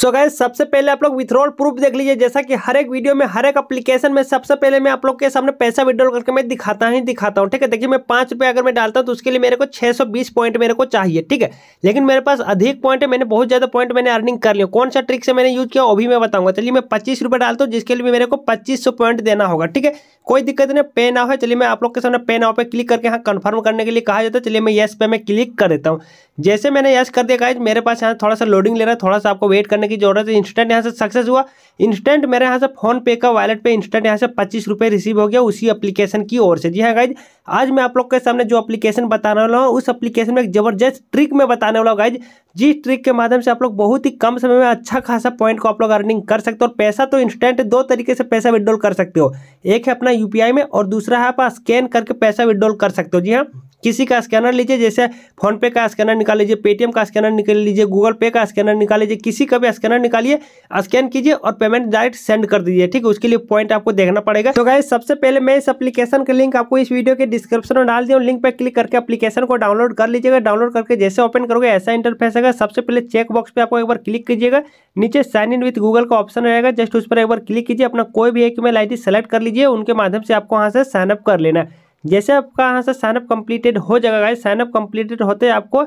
सो so gas सबसे पहले आप लोग विथड्रॉल प्रूफ देख लीजिए जैसा कि हर एक वीडियो में हर एक एप्लीकेशन में सबसे पहले मैं आप लोग के सामने पैसा विड्रॉल करके मैं दिखाता ही दिखाता हूँ ठीक है देखिए मैं पाँच रुपये अगर मैं डालता हूँ तो उसके लिए मेरे को 620 पॉइंट मेरे को चाहिए ठीक है लेकिन मेरे पास अधिक पॉइंट है मैंने बहुत ज़्यादा पॉइंट मैंने अर्निंग कर लिया कौन सा ट्रिक से मैंने यूज किया वो भी मैं बताऊँगा चलिए मैं पच्चीस डालता हूँ जिसके लिए मेरे को पच्चीस पॉइंट देना होगा ठीक है कोई दिक्कत नहीं पे ना है चलिए मैं आप लोग के सामने पे नाव पे क्लिक करके यहाँ कन्फर्म करने के लिए कहा जाता है चलिए मैं येस पे मैं क्लिक कर देता हूँ जैसे मैंने येस कर दिया मेरे पास यहाँ थोड़ा सा लोडिंग ले रहा है थोड़ा सा आपको वेट करने की जरूरत है इंस्टेंट यहाँ से सक्सेस हुआ इंस्टेंट मेरे यहाँ से फोन पे का वॉलेट पे इंस्टेंट यहाँ से पच्चीस रुपये रिसीव हो गया उसी एप्लीकेशन की ओर से जी हाँ गाइज आज मैं आप लोग के सामने जो एप्लीकेशन बताने वाला हूँ उस एप्लीकेशन में एक जबरदस्त ट्रिक में बताने वाला हूँ गाइज जिस ट्रिक के माध्यम से आप लोग बहुत ही कम समय में अच्छा खासा पॉइंट को आप लोग अर्निंग कर सकते हो और पैसा तो इंस्टेंट दो तरीके से पैसा विड्रॉल कर सकते हो एक है अपना यूपीआई में और दूसरा है आप स्कैन करके पैसा विड्रॉल कर सकते हो जी हाँ किसी का स्कैनर लीजिए जैसे फोनपे का स्कैनर निकाल लीजिए पेटीएम का स्कैनर निकाल लीजिए गूगल पे का स्कैनर निकाल लीजिए किसी का भी स्कैनर निकालिए स्कैन कीजिए और पेमेंट डायरेक्ट सेंड कर दीजिए ठीक है उसके लिए पॉइंट आपको देखना पड़ेगा तो गाइस सबसे पहले मैं इस अपलीकेशन का लिंक आपको इस वीडियो के डिस्क्रिप्शन में डाल दिया लिंक पर क्लिक करके अपलीकेशन को डाउनलोड कर लीजिएगा डाउनलोड करके जैसे ओपन करोगे ऐसा इंटरफेस आएगा सबसे पहले चेक बॉक्स आपको एक बार क्लिक कीजिएगा नीचे साइन इन विथ गूगल का ऑप्शन रहेगा जस्ट उस पर एक बार क्लिक कीजिए अपना कोई भी एक मेल आई सेलेक्ट कर लीजिए उनके माध्यम से आपको वहाँ से साइनअप कर लेना है जैसे आपका यहाँ से साइनअप कंप्लीटेड हो जाएगा गाइज साइनअप कंप्लीटेड होते आपको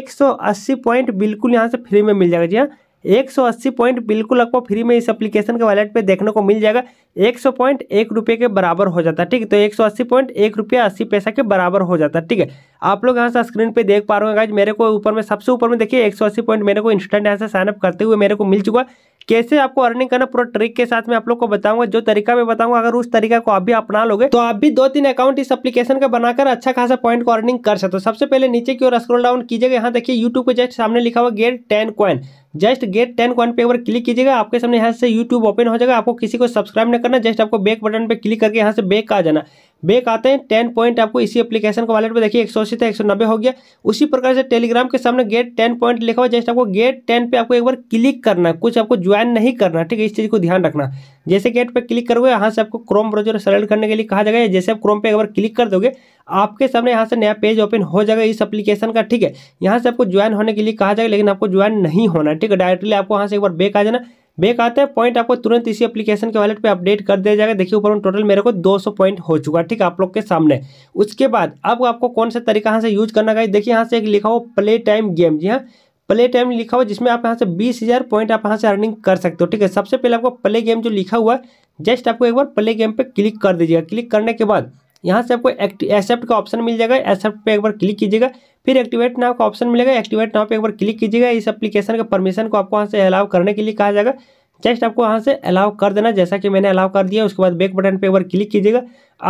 180 पॉइंट बिल्कुल यहाँ से फ्री में मिल जाएगा जी हाँ अस्सी पॉइंट बिल्कुल आपको फ्री में इस एप्लीकेशन के वॉलेट पे देखने को मिल जाएगा 100 पॉइंट एक रुपये के बराबर हो जाता है ठीक तो 180 पॉइंट एक रुपया अस्सी पैसा के बराबर हो जाता है ठीक है आप लोग यहाँ से स्क्रीन पे देख पा रहे हैं गाइज मेरे को ऊपर में सबसे ऊपर में देखिए 180 पॉइंट मेरे को इंस्टेंट यहाँ से साइनअप करते हुए मेरे को मिल चुका कैसे आपको अर्निंग करना पूरा ट्रिक के साथ मैं आप लोग को बताऊंगा जो तरीका मैं बताऊंगा अगर उस तरीका को आप भी अपना लोगे तो आप भी दो तीन अकाउंट इस एप्लीकेशन का बनाकर अच्छा खासा पॉइंट को अर्निंग कर सकते हो सबसे पहले नीचे की ओर स्क्रोल डाउन कीजिएगा यहाँ देखिए यूट्यूब पे जस्ट सामने लिखा हुआ get ten coin just get ten coin पे एक बार क्लिक कीजिएगा आपके सामने यहाँ से यूट्यूब ओपन हो जाएगा आपको किसी को सब्सक्राइब नहीं करना जस्ट आपको बैक बटन पे क्लिक करके यहाँ से बैक आ जाना बैक आते हैं टेन पॉइंट आपको इसी एप्लीकेशन को वॉलेट पे देखिए एक सौ अस्सी एक सौ नब्बे हो गया उसी प्रकार से टेलीग्राम के सामने गेट टेन पॉइंट लिखा हुआ जस्ट आपको गेट टेन पे आपको एक बार क्लिक करना है कुछ आपको ज्वाइन नहीं करना ठीक है इस चीज़ को ध्यान रखना जैसे गेट पे क्लिक करोगे यहाँ से आपको क्रोम ब्राउजर सेलेक्ट करने के लिए कहा जाएगा जैसे आप क्रोम पे एक बार क्लिक कर दोगे आपके सामने यहाँ से नया पेज ओपन हो जाएगा इस एप्लीकेशन का ठीक है यहाँ से आपको ज्वाइन होने के लिए कहा जाएगा लेकिन आपको ज्वाइन नहीं होना ठीक है डायरेक्टली आपको यहाँ से एक बार बेक आ जाना बेक आते हैं पॉइंट आपको तुरंत इसी एप्लीकेशन के वॉलेट पे अपडेट कर दिया जाएगा देखिए ऊपर में टोटल मेरे को 200 पॉइंट हो चुका ठीक है आप लोग के सामने उसके बाद अब आपको कौन सा तरीका यहाँ से यूज करना चाहिए देखिए यहाँ से एक लिखा हो प्ले टाइम गेम जी हाँ प्ले टाइम लिखा हुआ जिसमें आप यहाँ से बीस हज़ार पॉइंट आप यहाँ से अर्निंग कर सकते हो ठीक है सबसे पहले आपको प्ले गेम जो लिखा हुआ है जस्ट आपको एक बार प्ले गेम पर क्लिक कर दीजिएगा क्लिक करने के बाद यहाँ से आपको एक्सेप्ट का ऑप्शन मिल जाएगा एक्सेप्ट पे एक बार क्लिक कीजिएगा फिर एक्टिवेट नाव का ऑप्शन मिलेगा एक्टिवेट नाव पे एक बार क्लिक कीजिएगा इस एप्लीकेशन का परमिशन को आपको वहाँ से अलाउ करने के लिए कहा जाएगा जस्ट आपको वहाँ से अलाउ कर देना जैसा कि मैंने अलाउ कर दिया उसके बाद बैक बटन पर एक बार क्लिक कीजिएगा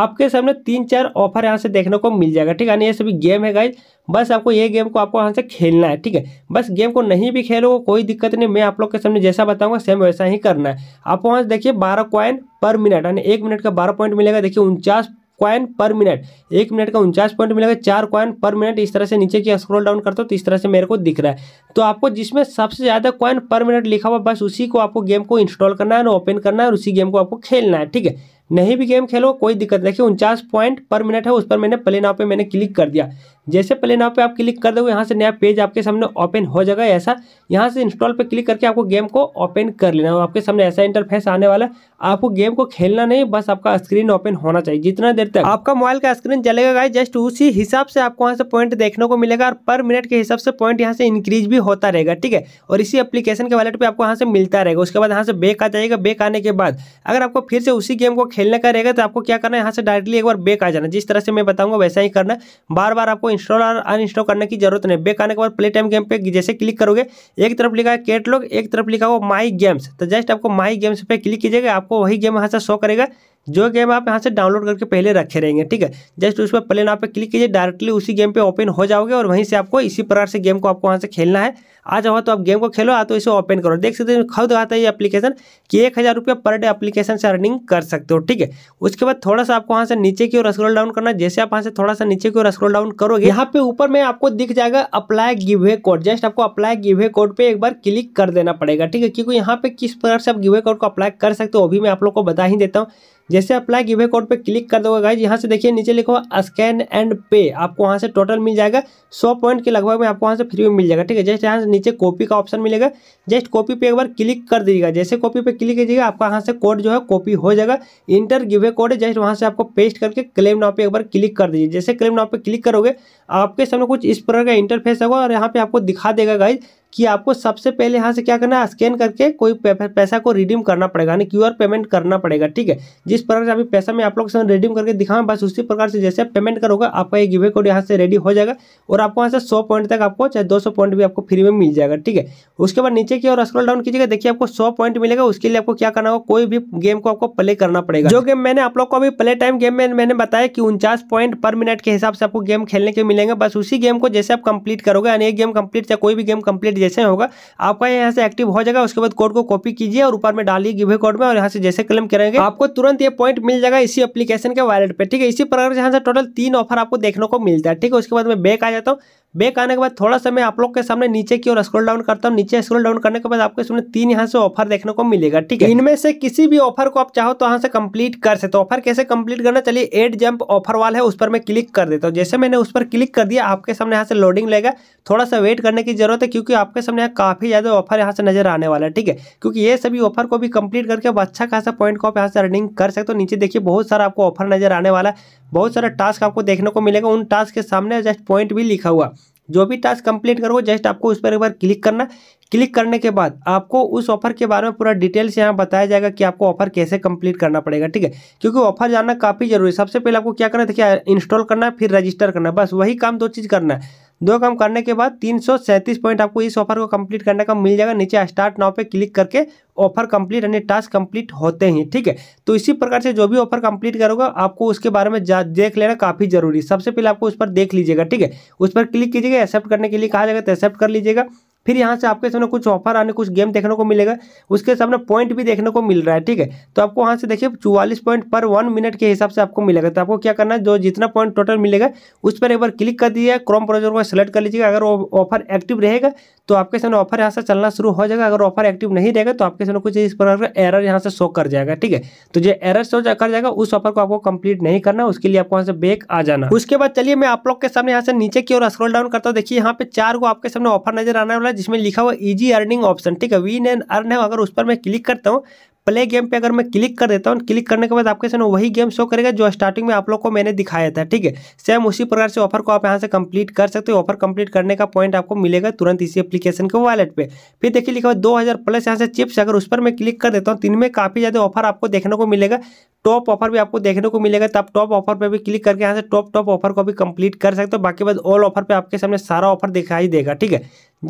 आपके सामने तीन चार ऑफर यहाँ से देखने को मिल जाएगा ठीक है ये सभी गेम है गाइज बस आपको ये गेम को आपको वहाँ से खेलना है ठीक है बस गेम को नहीं भी खेलो कोई दिक्कत नहीं मैं आप लोग के सामने जैसा बताऊंगा सेम वैसा ही करना है आपको वहाँ से देखिए बारह कॉइन पर मिनट यानी एक मिनट का बारह पॉइंट मिलेगा देखिए उनचास क्वाइन पर मिनट एक मिनट का उनचास पॉइंट मिलेगा चार क्वाइन पर मिनट इस तरह से नीचे की स्क्रॉल डाउन करता हो तो इस तरह से मेरे को दिख रहा है तो आपको जिसमें सबसे ज़्यादा क्वाइन पर मिनट लिखा हुआ बस उसी को आपको गेम को इंस्टॉल करना है ओपन करना है और उसी गेम को आपको खेलना है ठीक है नहीं भी गेम खेलो कोई दिक्कत नहीं उनचास पॉइंट पर मिनट है उस पर मैंने प्ले नाव पे मैंने क्लिक कर दिया जैसे प्ले नाव पे आप क्लिक कर दोगे यहाँ से नया पेज आपके सामने ओपन हो जाएगा ऐसा यहाँ से इंस्टॉल पे क्लिक करके आपको गेम को ओपन कर लेना है आपके सामने ऐसा इंटरफेस आने वाला आपको गेम को खेलना नहीं बस आपका स्क्रीन ओपन होना चाहिए जितना देर तक आपका मोबाइल का स्क्रीन चलेगा जस्ट उसी हिसाब से आपको वहाँ से पॉइंट देखने को मिलेगा और पर मिनट के हिसाब से पॉइंट यहाँ से इंक्रीज भी होता रहेगा ठीक है और इसी एप्लीकेशन के वॉलेट पर आपको यहाँ से मिलता रहेगा उसके बाद यहाँ से बेक आ जाएगा बेक आने के बाद अगर आपको फिर से उसी गेम को खेलने का रहेगा तो आपको क्या करना है यहाँ से डायरेक्टली एक बार बेक आ जाना जिस तरह से मैं बताऊंगा वैसा ही करना बार बार आपको इंस्टॉल और अनइंस्टॉल करने की जरूरत नहीं बेक आने के बाद प्ले टाइम गेम पे जैसे क्लिक करोगे एक तरफ लिखा है कैटलॉग एक तरफ लिखा हुआ माई गेम्स तो जस्ट आपको माई गेम्स पर क्लिक कीजिएगा आपको वही गेम यहाँ से शो करेगा जो गेम आप यहाँ से डाउनलोड करके पहले रखे रहेंगे ठीक है जस्ट उस पर प्ले नाम पे क्लिक कीजिए डायरेक्टली उसी गेम पे ओपन हो जाओगे और वहीं से आपको इसी प्रकार से गेम को आपको वहाँ से खेलना है आ जाओ तो आप गेम को खेलो आ तो इसे ओपन करो देख सकते हो खुद आता है ये एप्लीकेशन कि एक हज़ार रुपये पर डे एप्लीकेशन से अर्निंग कर सकते हो ठीक है उसके बाद थोड़ा सा आपको वहाँ से नीचे की ओर स्क्रोल डाउन करना जैसे आप वहाँ से थोड़ा सा नीचे की ओर स्क्रोल डाउन करोगे यहाँ पे ऊपर में आपको दिख जाएगा अप्लाई गिवे कोड जस्ट आपको अप्लाई गिवे कोड पे एक बार क्लिक कर देना पड़ेगा ठीक है क्योंकि यहाँ पे किस प्रकार से आप गिवे कोड को अप्लाई कर सकते हो अभी मैं आप लोग को बता ही देता हूँ जैसे अप्लाई गिवे कोड पे क्लिक कर दोगे गाइज यहाँ से देखिए नीचे लिखो स्कैन एंड पे आपको वहाँ से टोटल मिल जाएगा सौ पॉइंट के लगभग में आपको वहाँ से फ्री में मिल जाएगा ठीक है जस्ट यहाँ से नीचे कॉपी का ऑप्शन मिलेगा जस्ट कॉपी पे एक बार क्लिक कर दीजिएगा जैसे कॉपी पे क्लिक कीजिएगा आपका यहाँ से कोड जो है कॉपी हो जाएगा इंटर गिवे कोड है जस्ट वहाँ से आपको पेस्ट करके क्लेम नाव पे एक बार क्लिक कर दीजिए जैसे क्लेम नाव पे क्लिक करोगे आपके सामने कुछ इस प्रकार का इंटरफेस होगा और यहाँ पे आपको दिखा देगा गाइज कि आपको सबसे पहले यहाँ से क्या करना है स्कैन करके कोई पैसा को रिडीम करना पड़ेगा यानी क्यूआर पेमेंट करना पड़ेगा ठीक है जिस प्रकार से अभी पैसा मैं आप लोग रिडीम करके दिखाऊँ बस उसी प्रकार से जैसे आप पेमेंट करोगे आपका ये गिवे कोड यहाँ से रेडी हो जाएगा और आपको यहाँ से सौ पॉइंट तक आपको चाहे दो पॉइंट भी आपको फ्री में मिल जाएगा ठीक है उसके बाद नीचे की और स्क्रोल डाउन कीजिएगा देखिए आपको सौ पॉइंट मिलेगा उसके लिए आपको क्या करना होगा कोई भी गेम को आपको प्ले करना पड़ेगा जो गेम मैंने आप लोग को अभी प्ले टाइम गेम में मैंने बताया कि उनचास पॉइंट पर मिनट के हिसाब से आपको गेम खेलने के मिलेंगे बस उसी गेम को जैसे आप कंप्लीट करोगे यानी एक गेम कंप्लीट या कोई भी गेम कंप्लीट वेबसाइट अच्छा जैसे होगा आपका यहाँ से एक्टिव हो जाएगा उसके बाद कोड को कॉपी कीजिए और ऊपर में डालिए गिवे कोड में और यहाँ से जैसे क्लेम करेंगे आपको तुरंत ये पॉइंट मिल जाएगा इसी एप्लीकेशन के वॉलेट पर ठीक है इसी प्रकार से यहाँ से टोटल तीन ऑफर आपको देखने को मिलता है ठीक है उसके बाद मैं बैक आ जाता हूँ बैक आने के बाद थोड़ा सा मैं आप लोग के सामने नीचे की ओर स्क्रॉल डाउन करता हूँ नीचे स्क्रॉल डाउन करने के बाद आपके सामने तीन यहाँ से ऑफर देखने को मिलेगा ठीक है इनमें से किसी भी ऑफर को आप चाहो तो यहाँ से कंप्लीट कर सकते हो ऑफर कैसे कंप्लीट करना चलिए एड जंप ऑफर वाल है उस पर मैं क्लिक कर देता हूँ जैसे मैंने उस पर क्लिक कर दिया आपके सामने यहाँ से लोडिंग लेगा थोड़ा सा वेट करने की जरूरत है क्योंकि आपके सामने यहाँ काफी ज्यादा ऑफर यहाँ से नजर आने वाला है ठीक है क्योंकि ये सभी ऑफर को भी कंप्लीट करके आप अच्छा खासा पॉइंट को आप यहाँ से रनिंग कर सकते हो नीचे देखिए बहुत सारा आपको ऑफर नजर आने वाला है बहुत सारा टास्क आपको देखने को मिलेगा उन टास्क के सामने जस्ट पॉइंट भी लिखा हुआ जो भी टास्क कंप्लीट करो जस्ट आपको उस पर एक बार क्लिक करना क्लिक करने के बाद आपको उस ऑफर के बारे में पूरा डिटेल्स यहाँ बताया जाएगा कि आपको ऑफर कैसे कंप्लीट करना पड़ेगा ठीक है क्योंकि ऑफर जानना काफ़ी जरूरी है सबसे पहले आपको क्या करना है देखिए इंस्टॉल करना है फिर रजिस्टर करना है बस वही काम दो चीज़ करना है दो काम करने के बाद तीन पॉइंट आपको इस ऑफर को कंप्लीट करने का मिल जाएगा नीचे स्टार्ट नाव पे क्लिक करके ऑफर कंप्लीट यानी टास्क कंप्लीट होते ही ठीक है तो इसी प्रकार से जो भी ऑफर कंप्लीट करोगे आपको उसके बारे में देख लेना काफ़ी जरूरी सबसे पहले आपको उस पर देख लीजिएगा ठीक है उस पर क्लिक कीजिएगा एक्सेप्ट करने के लिए कहा जाएगा तो एक्सेप्ट कर लीजिएगा फिर यहाँ से आपके सामने कुछ ऑफर आने कुछ गेम देखने को मिलेगा उसके सामने पॉइंट भी देखने को मिल रहा है ठीक है तो आपको वहाँ से देखिए चौवालीस पॉइंट पर वन मिनट के हिसाब से आपको मिलेगा तो आपको क्या करना है जो जितना पॉइंट टोटल मिलेगा उस पर एक बार क्लिक कर दिया क्रोम ब्राउजर को सेलेक्ट कर लीजिएगा अगर वो ऑफर एक्टिव रहेगा तो आपके सामने ऑफर यहाँ से चलना शुरू हो जाएगा अगर ऑफर एक्टिव नहीं रहेगा तो आपके सामने कुछ इस प्रकार का एरर यहाँ से शो कर जाएगा ठीक है तो जो एरर शो कर जाएगा उस ऑफर को आपको कंप्लीट नहीं करना उसके लिए आपको यहाँ से बेक आ जाना उसके बाद चलिए मैं आप लोग के सामने यहाँ से नीचे की ओर स्क्रॉल डाउन करता हूँ देखिए यहाँ पे चार को आपके सामने ऑफर नजर आने वाला है जिसमें लिखा हुआ इजी अर्निंग ऑप्शन ठीक है वीन एंड अर्न है अगर उस पर मैं क्लिक करता हूँ प्ले गेम पे अगर मैं क्लिक कर देता हूँ क्लिक करने के बाद आपके सामने वही गेम शो करेगा जो स्टार्टिंग में आप लोग को मैंने दिखाया था ठीक है सेम उसी प्रकार से ऑफर को आप यहाँ से कंप्लीट कर सकते हो ऑफर कंप्लीट करने का पॉइंट आपको मिलेगा तुरंत इसी एप्लीकेशन के वॉलेट पे फिर देखिए लिखा हुआ दो प्लस यहाँ से चिप्स अगर उस पर मैं क्लिक कर देता हूँ तीन में काफ़ी ज़्यादा ऑफर आपको देखने को मिलेगा टॉप ऑफर भी आपको देखने को मिलेगा तो आप टॉप ऑफर पर भी क्लिक करके यहाँ से टॉप टॉप ऑफर को भी कंप्लीट कर सकते हो बाकी बाद ऑल ऑफर पर आपके सामने सारा ऑफर दिखाई देगा ठीक है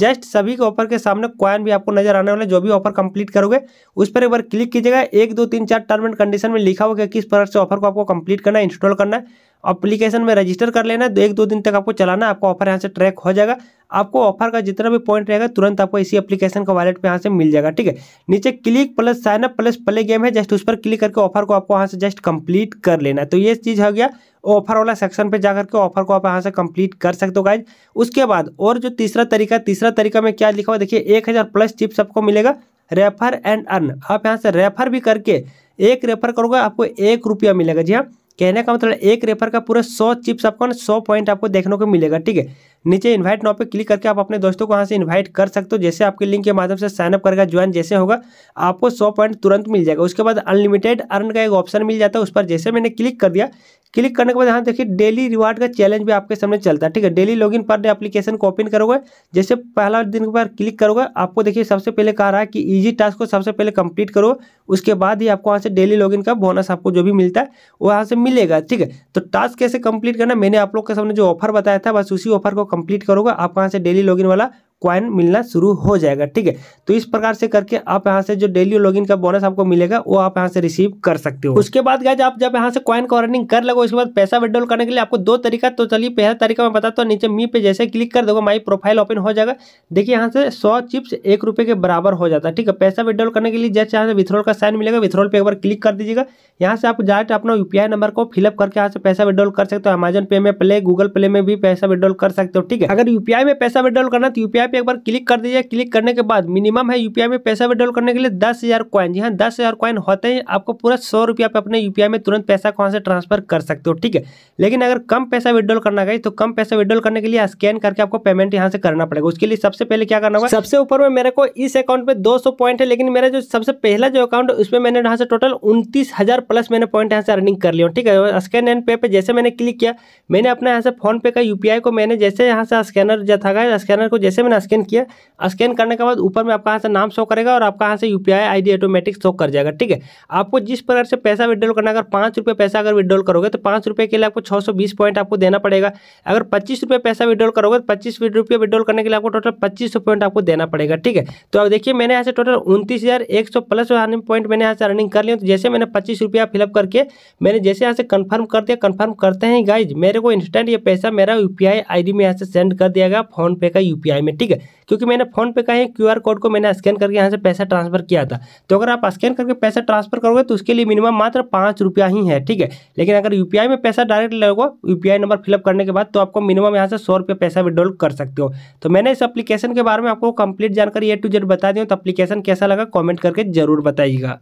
जस्ट सभी के ऑफर के सामने क्वाइन भी आपको नजर आने वाला है जो भी ऑफर कंप्लीट करोगे उस पर एक बार क्लिक कीजिएगा एक दो तीन चार टर्म एंड कंडीशन में लिखा होगा किस प्रकार से ऑफर को आपको कंप्लीट करना है इंस्टॉल करना है अप्लीकेशन में रजिस्टर कर लेना तो एक दो दिन तक आपको चलाना आपका ऑफर यहाँ से ट्रैक हो जाएगा आपको ऑफर का जितना भी पॉइंट रहेगा तुरंत आपको इसी एप्लीकेशन का वॉलेट पे यहाँ से मिल जाएगा ठीक है नीचे click plus sign up plus play game है जस्ट उस पर क्लिक करके ऑफर को आपको वहाँ से जस्ट कंप्लीट कर लेना तो ये चीज़ हो गया ऑफर वाला सेक्शन पे जाकर के ऑफर को आप यहाँ से कंप्लीट कर सकते हो गाइज उसके बाद और जो तीसरा तरीका तीसरा तरीका में क्या लिखा हुआ देखिए एक हज़ार प्लस चिप्स आपको मिलेगा रेफर एंड अर्न आप यहाँ से रेफर भी करके एक रेफर करोगे आपको एक रुपया मिलेगा जी हाँ कहने का मतलब एक रेफर का पूरा सौ चिप्स आपको ना सौ पॉइंट आपको देखने को मिलेगा ठीक है नीचे इन्वाइट नाव पे क्लिक करके आप अपने दोस्तों को यहाँ से इन्वाइट कर सकते हो जैसे आपके लिंक के माध्यम से साइनअप करेगा ज्वाइन जैसे होगा आपको सौ पॉइंट तुरंत मिल जाएगा उसके बाद अनलिमिटेड अर्न का एक ऑप्शन मिल जाता है उस पर जैसे मैंने क्लिक कर दिया क्लिक करने के बाद यहाँ देखिए डेली रिवार्ड का चैलेंज भी आपके सामने चलता है ठीक है daily login per day application को ओपन करोगे जैसे पहला दिन के बाद क्लिक करोगे आपको देखिए सबसे पहले कह रहा है कि इजी टास्क को सबसे पहले कंप्लीट करो उसके बाद ही आपको वहाँ से डेली लॉगिन का बोनस आपको जो भी मिलता है वो यहाँ से मिलेगा ठीक है तो टास्क कैसे कंप्लीट करना मैंने आप लोग के सामने जो ऑफर बताया था बस उसी ऑफर को कंप्लीट करोगे आप कहाँ से डेली लॉगिन वाला क्वाइन मिलना शुरू हो जाएगा ठीक है तो इस प्रकार से करके आप यहाँ से जो डेली लॉगिन का बोनस आपको मिलेगा वो आप यहाँ से रिसीव कर सकते हो उसके बाद गया आप जब यहाँ से कॉइन को अर्निंग कर लगो उसके बाद पैसा विड्रॉल करने के लिए आपको दो तरीका तो चलिए पहला तरीका मैं बताता हूँ नीचे मी पे जैसे क्लिक कर दोगे माई प्रोफाइल ओपन हो जाएगा देखिए यहाँ से सौ चिप्स एक रुपये के बराबर हो जाता है ठीक है पैसा विड्रॉल करने के लिए जैसे यहाँ से विथ्रोल का साइन मिलेगा विथ्रोल पे एक बार क्लिक कर दीजिएगा यहाँ से आप डायरेक्ट अपना यूपीआई नंबर को फिलअप करके यहाँ से पैसा विड्रॉल कर सकते हो अमेजन पे में प्ले गूगल प्ले में भी पैसा विड्रॉल कर सकते हो ठीक है अगर यूपीआई में पैसा विड्रॉल करना तो यूपीआई पे एक बार क्लिक कर दीजिए क्लिक करने के बाद मिनिमम है यूपीआई में पैसा विड्रॉल करने के लिए दस हज़ार क्वाइन जी हाँ दस हज़ार क्वाइन होते हैं आपको पूरा सौ रुपया पे अपने यूपीआई में तुरंत पैसा कहाँ से ट्रांसफर कर सकते हो ठीक है लेकिन अगर कम पैसा विड्रॉल करना गई तो कम पैसा विड्रॉल करने के लिए स्कैन करके आपको पेमेंट यहाँ से करना पड़ेगा उसके लिए सबसे पहले क्या करना होगा सबसे ऊपर में मेरे को इस अकाउंट में दो पॉइंट है लेकिन मेरा जो सबसे पहला जो अकाउंट है उसमें मैंने यहाँ से टोटल उन्तीस प्लस मैंने पॉइंट यहाँ से अर्निंग कर लिया ठीक है स्कैन एंड पे पे जैसे मैंने क्लिक किया मैंने अपने यहाँ से फोन पे का यूपीआई को मैंने जैसे यहाँ से स्कैनर जो था स्कैनर को जैसे मैंने स्कैन किया स्कैन करने के बाद ऊपर में आपका यहाँ से नाम शो करेगा और आपका यहाँ से U P I automatic show कर जाएगा ठीक है आपको जिस प्रकार से पैसा विड्रॉल करना अगर पाँच रुपये पैसा अगर विड्रॉल करोगे तो पाँच रुपये के लिए आपको छः सौ बीस पॉइंट आपको देना पड़ेगा अगर पच्चीस रुपये पैसा विड्रॉल करोगे तो पच्चीस रुपये विड्रॉल करने के लिए आपको टोटल पच्चीस सौ पॉइंट आपको देना पड़ेगा ठीक है तो अब देखिए मैंने यहाँ से टोटल उनतीस हज़ार एक सौ प्लस अर्निंग पॉइंट मैंने यहाँ से अर्निंग कर लिया तो जैसे मैंने पच्चीस रुपया फिलअप करके मैंने जैसे यहाँ से कन्फर्म कर दिया कन्फर्म करते हैं गाइज मेरे को इंस्टेंट ये पैसा मेरा यू पी में यहाँ से सेंड कर दिया गया फोन पे का यू में ठीक ठीक है क्योंकि मैंने फ़ोनपे का ही क्यू कोड को मैंने स्कैन करके यहाँ से पैसा ट्रांसफर किया था तो अगर आप स्कैन करके पैसा ट्रांसफर करोगे तो उसके लिए मिनिमम मात्र पाँच रुपया ही है ठीक है लेकिन अगर यू में पैसा डायरेक्ट लगोगे यू नंबर फिलअप करने के बाद तो आपको मिनिमम यहाँ से सौ रुपये पैसा विड्रॉल कर सकते हो तो मैंने इस अप्लीकेशन के बारे में आपको कंप्लीट जानकारी ए टू जेड बता दी तो अपलीकेशन कैसा लगा कॉमेंट करके जरूर बताइएगा